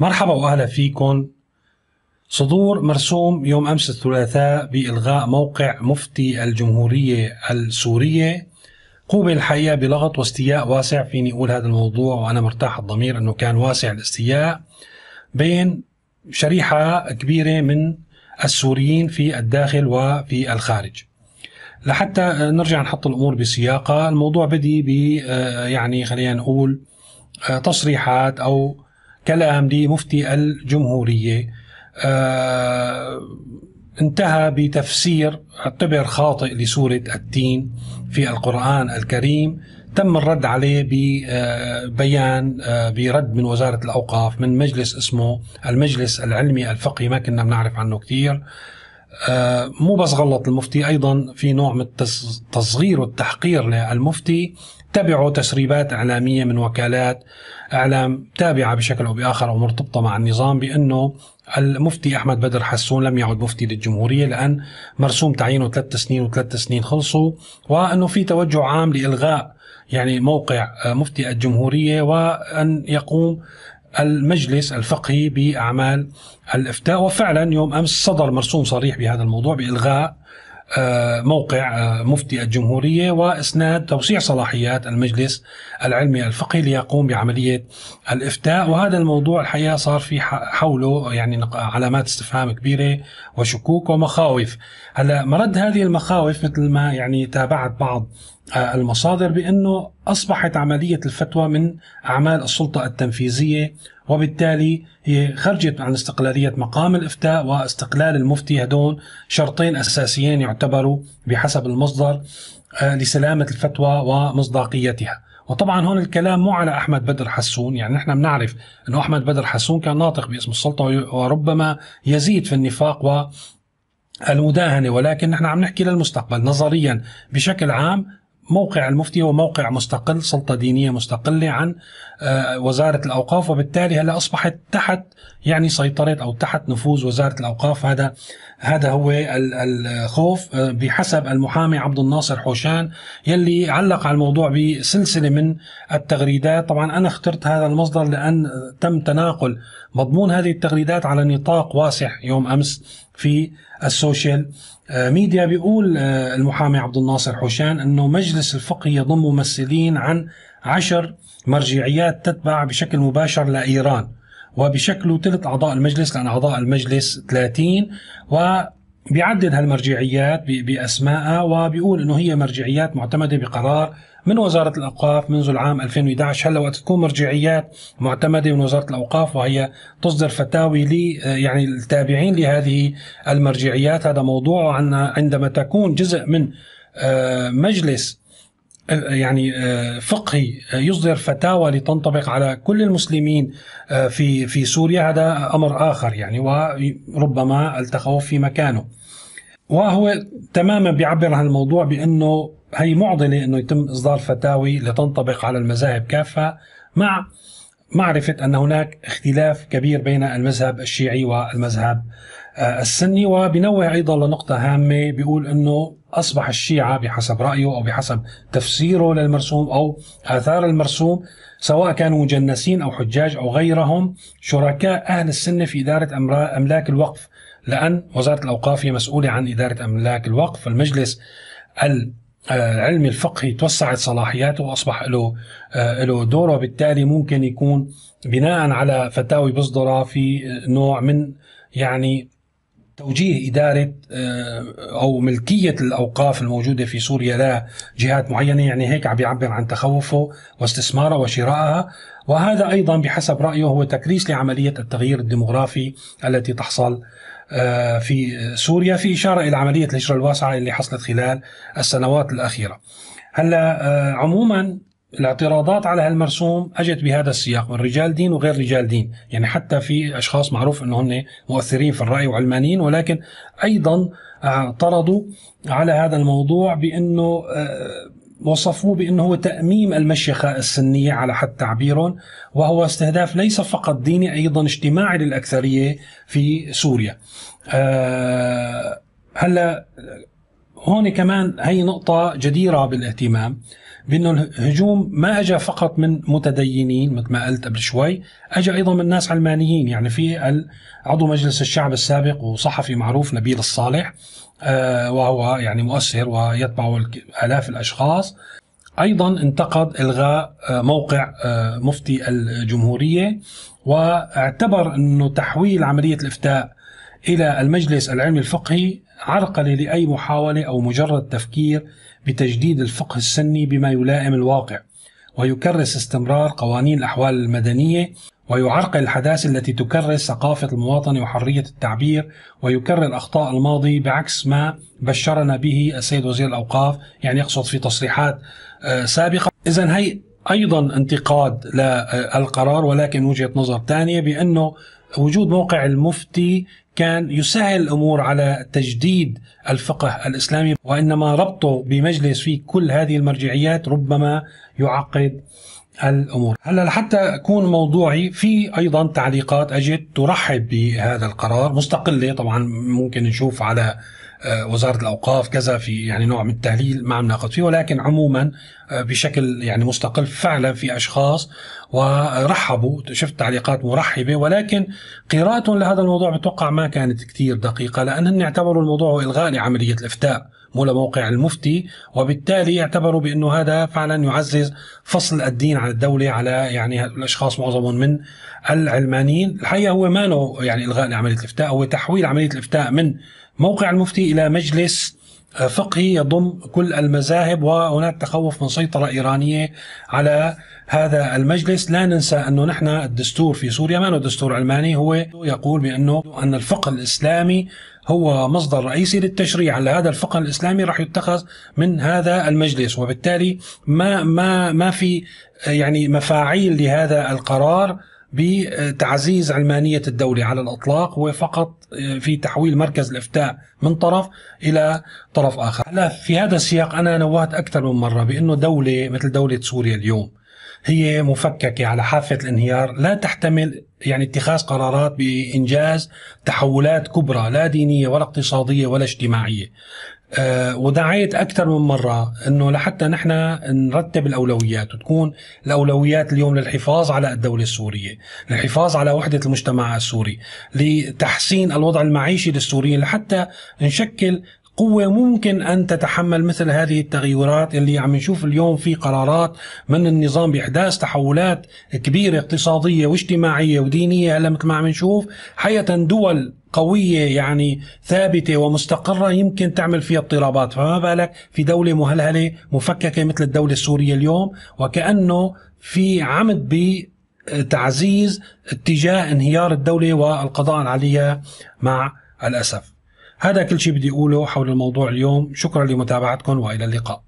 مرحبا واهلا فيكم صدور مرسوم يوم امس الثلاثاء بالغاء موقع مفتي الجمهوريه السوريه قوبل الحقيقه بلغط واستياء واسع فيني اقول هذا الموضوع وانا مرتاح الضمير انه كان واسع الاستياء بين شريحه كبيره من السوريين في الداخل وفي الخارج. لحتى نرجع نحط الامور بسياقها، الموضوع بدي ب آه، يعني خلينا نقول آه، تصريحات او كلام مفتي الجمهورية آه، انتهى بتفسير اعتبر خاطئ لسورة التين في القرآن الكريم تم الرد عليه ببيان آه، آه، برد من وزارة الأوقاف من مجلس اسمه المجلس العلمي الفقهي ما كنا بنعرف عنه كثير مو بس غلط المفتي أيضا في نوع من التصغير والتحقير للمفتي تبعه تسريبات إعلامية من وكالات إعلام تابعة بشكل أو بآخر أو مرتبطة مع النظام بأنه المفتي أحمد بدر حسون لم يعد مفتي للجمهورية لأن مرسوم تعيينه ثلاث سنين وثلاث سنين خلصوا وأنه في توجه عام لإلغاء يعني موقع مفتي الجمهورية وأن يقوم المجلس الفقهي بأعمال الإفتاء وفعلا يوم أمس صدر مرسوم صريح بهذا الموضوع بإلغاء آه، موقع آه، مفتي الجمهورية وإسناد توسيع صلاحيات المجلس العلمي الفقهي ليقوم بعملية الإفتاء وهذا الموضوع الحقيقة صار في حوله يعني علامات استفهام كبيرة وشكوك ومخاوف هلا مرد هذه المخاوف مثل ما يعني تابعت بعض المصادر بأنه أصبحت عملية الفتوى من أعمال السلطة التنفيذية وبالتالي هي خرجت عن استقلالية مقام الإفتاء واستقلال المفتي هدول شرطين أساسيين يعتبروا بحسب المصدر آه، لسلامة الفتوى ومصداقيتها وطبعا هون الكلام مو على احمد بدر حسون يعني نحن بنعرف انه احمد بدر حسون كان ناطق باسم السلطه وربما يزيد في النفاق و المداهنه ولكن نحن عم نحكي للمستقبل نظريا بشكل عام موقع المفتي هو موقع مستقل سلطة دينية مستقلة عن آه، وزارة الأوقاف وبالتالي هلا أصبحت تحت يعني سيطرة أو تحت نفوذ وزارة الأوقاف هذا هذا هو الخوف آه، بحسب المحامي عبد الناصر حوشان يلي علق على الموضوع بسلسلة من التغريدات طبعا أنا اخترت هذا المصدر لأن تم تناقل مضمون هذه التغريدات على نطاق واسع يوم أمس في السوشيال آه، ميديا بيقول آه، المحامي عبد الناصر حوشان انه مجلس الفقه يضم ممثلين عن عشر مرجعيات تتبع بشكل مباشر لايران وبشكل ثلث اعضاء المجلس لان اعضاء المجلس 30 و بيعدد هالمرجعيات باسمائها وبيقول انه هي مرجعيات معتمده بقرار من وزارة الأوقاف منذ العام 2011 هلا وقت تكون مرجعيات معتمدة من وزارة الأوقاف وهي تصدر فتاوي لي يعني التابعين لهذه المرجعيات هذا موضوع عندما تكون جزء من آه، مجلس آه، يعني آه، فقهي يصدر فتاوى لتنطبق على كل المسلمين في في سوريا هذا امر اخر يعني وربما التخوف في مكانه وهو تماما بيعبر عن الموضوع بانه هي معضلة أنه يتم إصدار فتاوي لتنطبق على المذاهب كافة مع معرفة أن هناك اختلاف كبير بين المذهب الشيعي والمذهب آه، السني وبنوه أيضا لنقطة هامة بيقول أنه أصبح الشيعة بحسب رأيه أو بحسب تفسيره للمرسوم أو آثار المرسوم سواء كانوا مجنسين أو حجاج أو غيرهم شركاء أهل السنة في إدارة أملاك الوقف لأن وزارة الأوقاف هي مسؤولة عن إدارة أملاك الوقف المجلس علم الفقهي توسعت صلاحياته واصبح له آه، له دوره بالتالي ممكن يكون بناء على فتاوي بيصدرها في نوع من يعني توجيه إدارة آه، أو ملكية الأوقاف الموجودة في سوريا لجهات معينة يعني هيك عم يعبر عن تخوفه واستثماره وشرائها وهذا أيضا بحسب رأيه هو تكريس لعملية التغيير الديمغرافي التي تحصل آه، في سوريا في إشارة إلى عملية الهجرة الواسعة اللي حصلت خلال السنوات الأخيرة هلا آه، عموما الاعتراضات على هالمرسوم اجت بهذا السياق من رجال دين وغير رجال دين، يعني حتى في اشخاص معروف انه هن مؤثرين في الراي وعلمانيين ولكن ايضا اعترضوا على هذا الموضوع بانه آه، وصفوه بأنه تأميم المشيخة السنية على حد تعبيرهم وهو استهداف ليس فقط ديني أيضا اجتماعي للأكثرية في سوريا أه هلا هون كمان هي نقطة جديرة بالاهتمام أه بانه الهجوم ما اجى فقط من متدينين مثل ما قلت قبل شوي، اجى ايضا من ناس علمانيين، يعني في عضو مجلس الشعب السابق وصحفي معروف نبيل الصالح آه، وهو يعني مؤثر ويتبعه الاف الاشخاص ايضا انتقد الغاء آه، موقع آه، مفتي الجمهوريه واعتبر انه تحويل عمليه الافتاء الى المجلس العلمي الفقهي عرقلة لأي محاولة أو مجرد تفكير بتجديد الفقه السني بما يلائم الواقع ويكرس استمرار قوانين الأحوال المدنية ويعرقل الحداثة التي تكرس ثقافة المواطنة وحرية التعبير ويكرر أخطاء الماضي بعكس ما بشرنا به السيد وزير الأوقاف يعني يقصد في تصريحات آه، سابقة إذا هي أيضا انتقاد للقرار آه، ولكن وجهة نظر ثانية بأنه وجود موقع المفتي كان يسهل الامور على تجديد الفقه الاسلامي وانما ربطه بمجلس فيه كل هذه المرجعيات ربما يعقد الامور. هلا لحتى اكون موضوعي في ايضا تعليقات اجت ترحب بهذا القرار مستقله طبعا ممكن نشوف على آه، وزاره الاوقاف كذا في يعني نوع من التهليل ما عم ناخذ فيه ولكن عموما آه، بشكل يعني مستقل فعلا في اشخاص ورحبوا شفت تعليقات مرحبه ولكن قراءتهم لهذا الموضوع بتوقع ما كانت كثير دقيقه لانهم اعتبروا الموضوع هو الغاء لعمليه الافتاء مو لموقع المفتي وبالتالي يعتبروا بانه هذا فعلا يعزز فصل الدين عن الدوله على يعني الاشخاص معظمهم من العلمانيين الحقيقه هو ما له يعني الغاء لعمليه الافتاء هو تحويل عمليه الافتاء من موقع المفتي إلى مجلس فقهي يضم كل المذاهب وهناك تخوف من سيطرة إيرانية على هذا المجلس لا ننسى أنه نحن الدستور في سوريا ما دستور علماني هو يقول بأنه أن الفقه الإسلامي هو مصدر رئيسي للتشريع على هذا الفقه الاسلامي راح يتخذ من هذا المجلس وبالتالي ما ما ما في يعني مفاعيل لهذا القرار بتعزيز علمانية الدولة على الأطلاق وفقط آه، في تحويل مركز الإفتاء من طرف إلى طرف آخر هلا في هذا السياق أنا نوهت أكثر من مرة بأنه دولة مثل دولة سوريا اليوم هي مفككة على حافة الانهيار لا تحتمل يعني اتخاذ قرارات بإنجاز تحولات كبرى لا دينية ولا اقتصادية ولا اجتماعية آه، ودعيت اكثر من مره انه لحتى نحن نرتب الاولويات وتكون الاولويات اليوم للحفاظ على الدوله السوريه، للحفاظ على وحده المجتمع السوري، لتحسين الوضع المعيشي للسوريين لحتى نشكل قوة ممكن أن تتحمل مثل هذه التغيرات اللي عم نشوف اليوم في قرارات من النظام بإحداث تحولات كبيرة اقتصادية واجتماعية ودينية هلا مثل ما عم نشوف حياة دول قوية يعني ثابتة ومستقرة يمكن تعمل فيها اضطرابات فما بالك في دولة مهلهلة مفككة مثل الدولة السورية اليوم وكأنه في عمد ب تعزيز اتجاه انهيار الدولة والقضاء عليها مع الأسف هذا كل شيء بدي أقوله حول الموضوع اليوم شكرا لمتابعتكم وإلى اللقاء